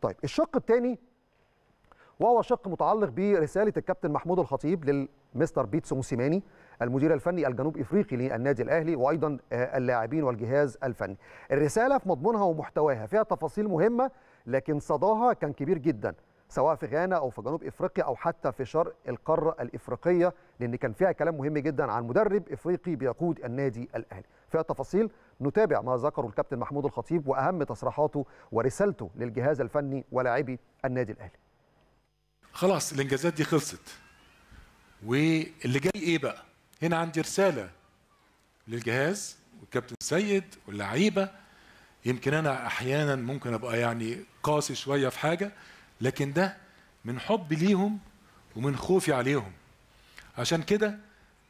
طيب الشق الثاني وهو شق متعلق برساله الكابتن محمود الخطيب للمستر بيتسو موسيماني المدير الفني الجنوب افريقي للنادي الاهلي وايضا آه، اللاعبين والجهاز الفني. الرساله في مضمونها ومحتواها فيها تفاصيل مهمه لكن صداها كان كبير جدا. سواء في غانا او في جنوب افريقيا او حتى في شرق القاره الافريقيه لان كان فيها كلام مهم جدا عن مدرب افريقي بيقود النادي الاهلي فيها تفاصيل نتابع ما ذكره الكابتن محمود الخطيب واهم تصريحاته ورسالته للجهاز الفني ولاعبي النادي الاهلي خلاص الانجازات دي خلصت واللي جاي ايه بقى هنا عندي رساله للجهاز والكابتن سيد واللعيبه يمكن انا احيانا ممكن ابقى يعني قاسي شويه في حاجه لكن ده من حب ليهم ومن خوفي عليهم عشان كده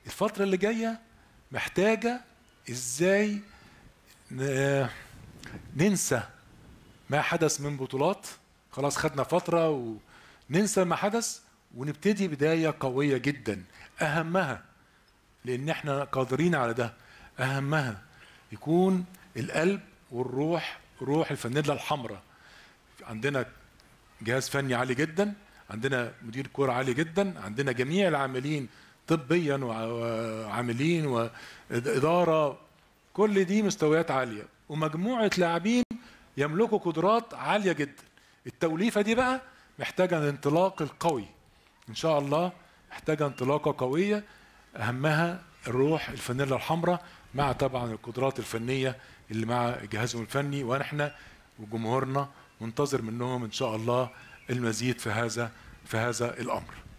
الفترة اللي جاية محتاجة ازاي ننسى ما حدث من بطولات خلاص خدنا فترة وننسى ما حدث ونبتدي بداية قوية جدا أهمها لأن احنا قادرين على ده أهمها يكون القلب والروح روح الفندلة الحمراء عندنا جهاز فني عالي جدا عندنا مدير كوره عالي جدا عندنا جميع العاملين طبيا وعاملين واداره كل دي مستويات عاليه ومجموعه لاعبين يملكوا قدرات عاليه جدا التوليفه دي بقى محتاجه الانطلاق القوي ان شاء الله محتاجه انطلاقه قويه اهمها الروح الفانيلا الحمراء مع طبعا القدرات الفنيه اللي مع جهازهم الفني ونحن وجمهورنا وانتظر منهم ان شاء الله المزيد في هذا في هذا الامر